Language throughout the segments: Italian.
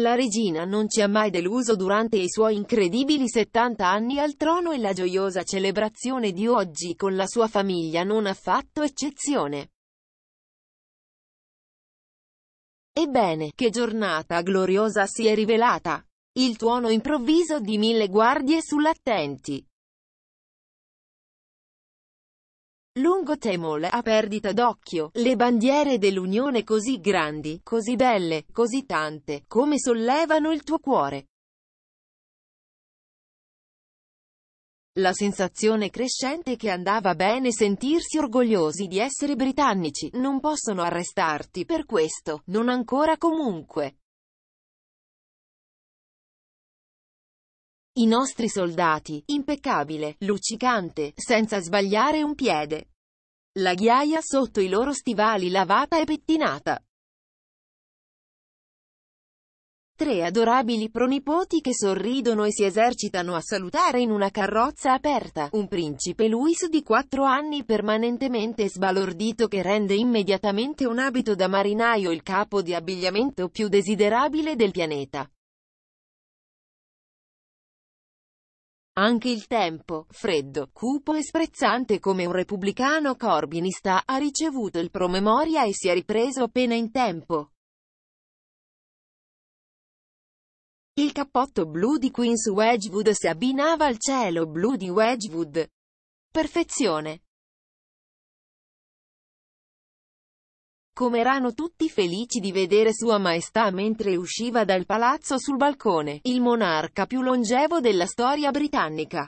La regina non ci ha mai deluso durante i suoi incredibili 70 anni al trono e la gioiosa celebrazione di oggi con la sua famiglia non ha fatto eccezione. Ebbene, che giornata gloriosa si è rivelata! Il tuono improvviso di mille guardie sull'attenti. Lungo Temol, a perdita d'occhio, le bandiere dell'Unione così grandi, così belle, così tante, come sollevano il tuo cuore. La sensazione crescente che andava bene sentirsi orgogliosi di essere britannici, non possono arrestarti per questo, non ancora comunque. I nostri soldati, impeccabile, luccicante, senza sbagliare un piede. La ghiaia sotto i loro stivali lavata e pettinata. Tre adorabili pronipoti che sorridono e si esercitano a salutare in una carrozza aperta, un principe Luis di quattro anni permanentemente sbalordito che rende immediatamente un abito da marinaio il capo di abbigliamento più desiderabile del pianeta. Anche il tempo, freddo, cupo e sprezzante come un repubblicano corbinista, ha ricevuto il promemoria e si è ripreso appena in tempo. Il cappotto blu di Queen's Wedgwood si abbinava al cielo blu di Wedgwood. Perfezione. come erano tutti felici di vedere Sua Maestà mentre usciva dal palazzo sul balcone, il monarca più longevo della storia britannica.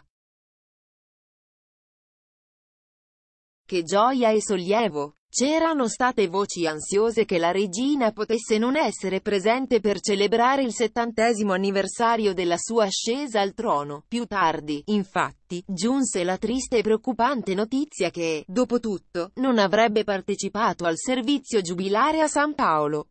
Che gioia e sollievo! C'erano state voci ansiose che la regina potesse non essere presente per celebrare il settantesimo anniversario della sua ascesa al trono. Più tardi, infatti, giunse la triste e preoccupante notizia che, dopo tutto, non avrebbe partecipato al servizio giubilare a San Paolo.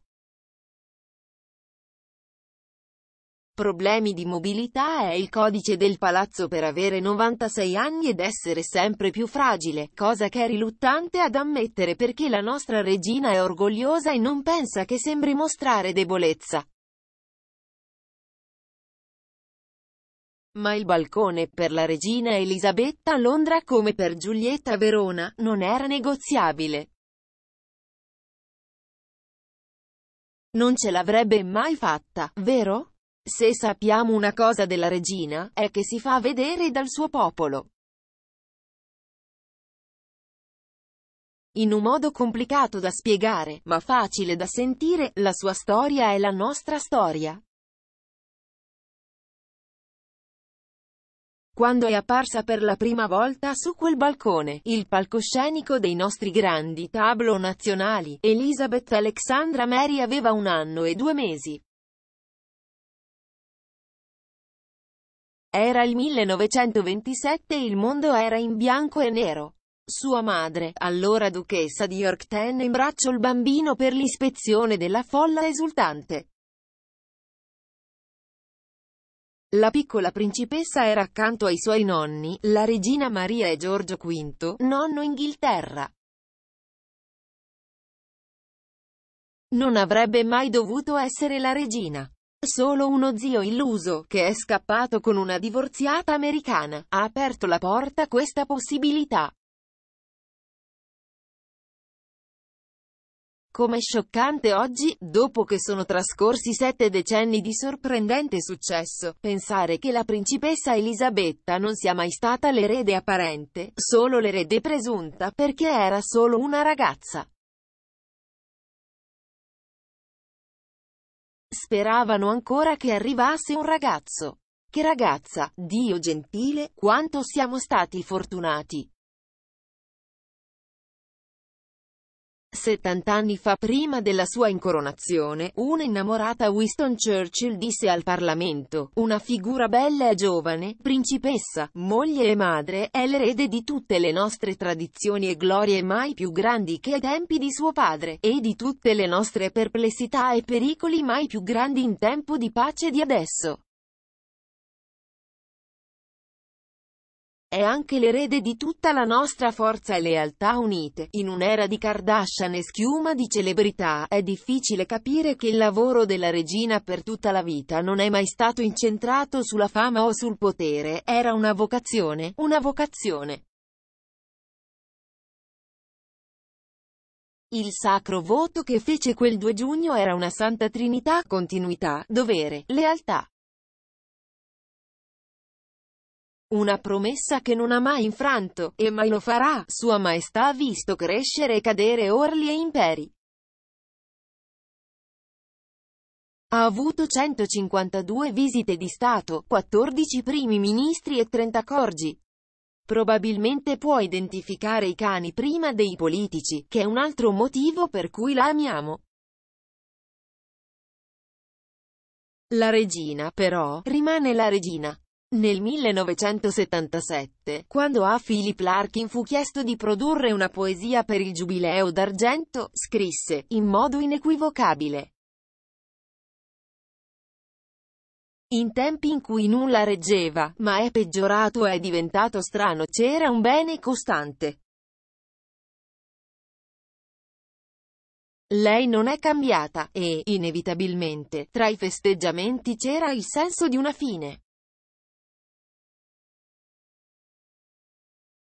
problemi di mobilità è il codice del palazzo per avere 96 anni ed essere sempre più fragile, cosa che è riluttante ad ammettere perché la nostra regina è orgogliosa e non pensa che sembri mostrare debolezza. Ma il balcone, per la regina Elisabetta a Londra come per Giulietta a Verona, non era negoziabile. Non ce l'avrebbe mai fatta, vero? Se sappiamo una cosa della regina, è che si fa vedere dal suo popolo. In un modo complicato da spiegare, ma facile da sentire, la sua storia è la nostra storia. Quando è apparsa per la prima volta su quel balcone, il palcoscenico dei nostri grandi tableau nazionali, Elisabeth Alexandra Mary aveva un anno e due mesi. Era il 1927 e il mondo era in bianco e nero. Sua madre, allora duchessa di York, tenne in braccio il bambino per l'ispezione della folla esultante. La piccola principessa era accanto ai suoi nonni, la regina Maria e Giorgio V, nonno Inghilterra. Non avrebbe mai dovuto essere la regina. Solo uno zio illuso, che è scappato con una divorziata americana, ha aperto la porta a questa possibilità. Com'è scioccante oggi, dopo che sono trascorsi sette decenni di sorprendente successo, pensare che la principessa Elisabetta non sia mai stata l'erede apparente, solo l'erede presunta, perché era solo una ragazza. Speravano ancora che arrivasse un ragazzo. Che ragazza, Dio gentile, quanto siamo stati fortunati. 70 anni fa prima della sua incoronazione, una innamorata Winston Churchill disse al Parlamento, una figura bella e giovane, principessa, moglie e madre, è l'erede di tutte le nostre tradizioni e glorie mai più grandi che ai tempi di suo padre, e di tutte le nostre perplessità e pericoli mai più grandi in tempo di pace di adesso. È anche l'erede di tutta la nostra forza e lealtà unite. In un'era di Kardashian e schiuma di celebrità, è difficile capire che il lavoro della regina per tutta la vita non è mai stato incentrato sulla fama o sul potere, era una vocazione, una vocazione. Il sacro voto che fece quel 2 giugno era una santa trinità, continuità, dovere, lealtà. Una promessa che non ha mai infranto, e mai lo farà, Sua Maestà ha visto crescere e cadere orli e imperi. Ha avuto 152 visite di Stato, 14 primi ministri e 30 corgi. Probabilmente può identificare i cani prima dei politici, che è un altro motivo per cui la amiamo. La regina, però, rimane la regina. Nel 1977, quando a Philip Larkin fu chiesto di produrre una poesia per il Giubileo d'Argento, scrisse, in modo inequivocabile. In tempi in cui nulla reggeva, ma è peggiorato è diventato strano, c'era un bene costante. Lei non è cambiata, e, inevitabilmente, tra i festeggiamenti c'era il senso di una fine.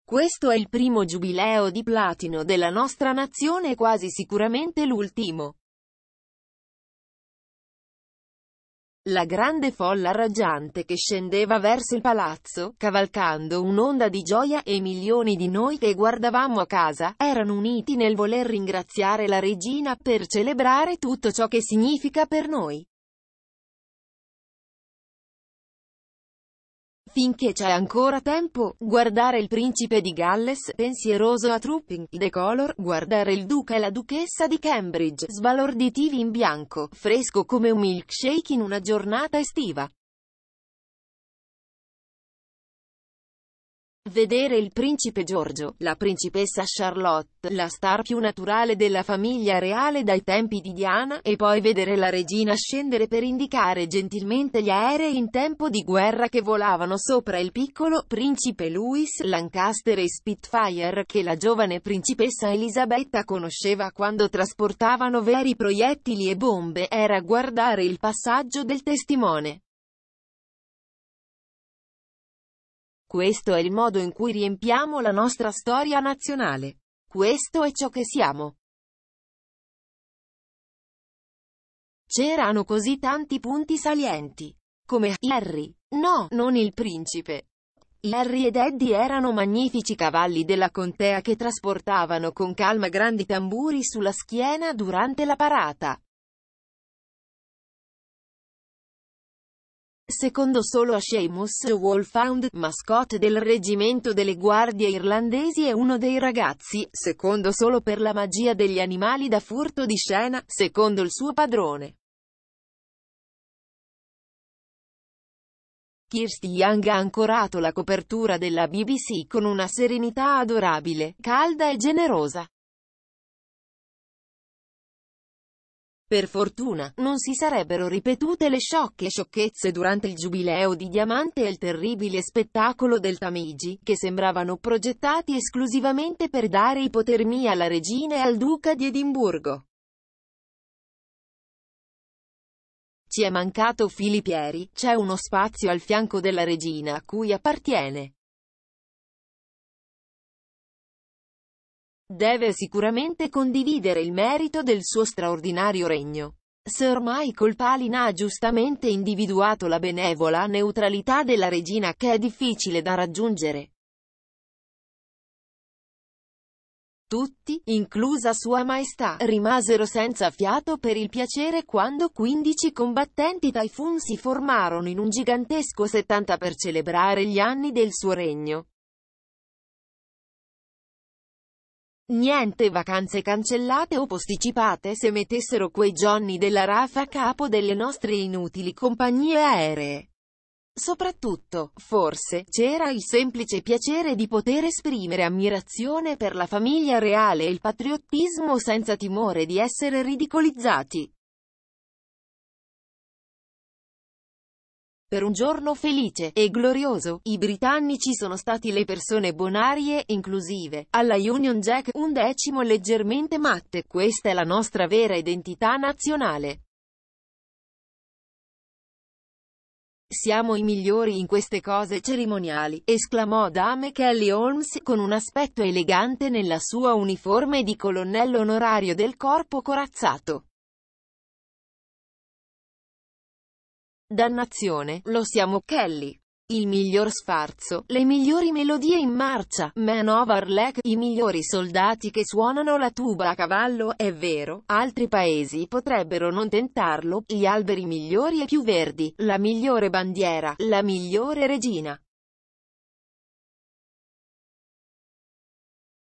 Questo è il primo giubileo di platino della nostra nazione e quasi sicuramente l'ultimo. La grande folla raggiante che scendeva verso il palazzo, cavalcando un'onda di gioia, e milioni di noi che guardavamo a casa, erano uniti nel voler ringraziare la regina per celebrare tutto ciò che significa per noi. Finché c'è ancora tempo, guardare il principe di Galles, pensieroso a Trupping, The Color, guardare il duca e la duchessa di Cambridge, sbalorditivi in bianco, fresco come un milkshake in una giornata estiva. Vedere il principe Giorgio, la principessa Charlotte, la star più naturale della famiglia reale dai tempi di Diana, e poi vedere la regina scendere per indicare gentilmente gli aerei in tempo di guerra che volavano sopra il piccolo principe Louis Lancaster e Spitfire che la giovane principessa Elisabetta conosceva quando trasportavano veri proiettili e bombe, era guardare il passaggio del testimone. Questo è il modo in cui riempiamo la nostra storia nazionale. Questo è ciò che siamo. C'erano così tanti punti salienti. Come Harry. No, non il principe. Harry ed Eddie erano magnifici cavalli della contea che trasportavano con calma grandi tamburi sulla schiena durante la parata. secondo solo a Seamus Wolfhound, mascotte del reggimento delle guardie irlandesi è uno dei ragazzi, secondo solo per la magia degli animali da furto di scena, secondo il suo padrone. Kirsty Young ha ancorato la copertura della BBC con una serenità adorabile, calda e generosa. Per fortuna, non si sarebbero ripetute le sciocche sciocchezze durante il giubileo di Diamante e il terribile spettacolo del Tamigi, che sembravano progettati esclusivamente per dare ipotermia alla regina e al duca di Edimburgo. Ci è mancato Filippieri, c'è uno spazio al fianco della regina a cui appartiene. Deve sicuramente condividere il merito del suo straordinario regno. Sir Michael Palin ha giustamente individuato la benevola neutralità della regina che è difficile da raggiungere. Tutti, inclusa Sua Maestà, rimasero senza fiato per il piacere quando 15 combattenti Typhoon si formarono in un gigantesco 70 per celebrare gli anni del suo regno. Niente vacanze cancellate o posticipate se mettessero quei Johnny della RAF a capo delle nostre inutili compagnie aeree. Soprattutto, forse, c'era il semplice piacere di poter esprimere ammirazione per la famiglia reale e il patriottismo senza timore di essere ridicolizzati. Per un giorno felice e glorioso, i britannici sono stati le persone bonarie, inclusive, alla Union Jack, un decimo leggermente matte, questa è la nostra vera identità nazionale. Siamo i migliori in queste cose cerimoniali, esclamò Dame Kelly Holmes, con un aspetto elegante nella sua uniforme di colonnello onorario del corpo corazzato. Dannazione, lo siamo Kelly. Il miglior sfarzo, le migliori melodie in marcia, Man of Arlec, i migliori soldati che suonano la tuba a cavallo, è vero, altri paesi potrebbero non tentarlo, gli alberi migliori e più verdi, la migliore bandiera, la migliore regina.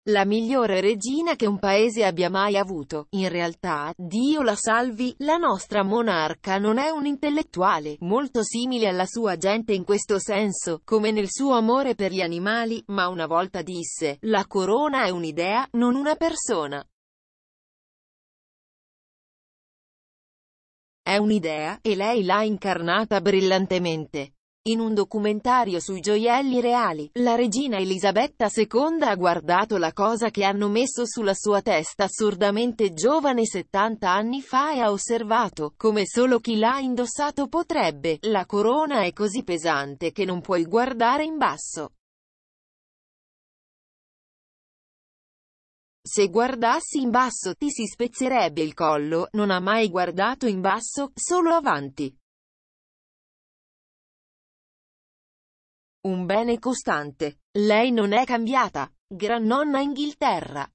la migliore regina che un paese abbia mai avuto. In realtà, Dio la salvi, la nostra monarca non è un intellettuale, molto simile alla sua gente in questo senso, come nel suo amore per gli animali, ma una volta disse, la corona è un'idea, non una persona. È un'idea, e lei l'ha incarnata brillantemente. In un documentario sui gioielli reali, la regina Elisabetta II ha guardato la cosa che hanno messo sulla sua testa assurdamente giovane 70 anni fa e ha osservato, come solo chi l'ha indossato potrebbe, la corona è così pesante che non puoi guardare in basso. Se guardassi in basso ti si spezzerebbe il collo, non ha mai guardato in basso, solo avanti. Un bene costante. Lei non è cambiata. Gran nonna Inghilterra.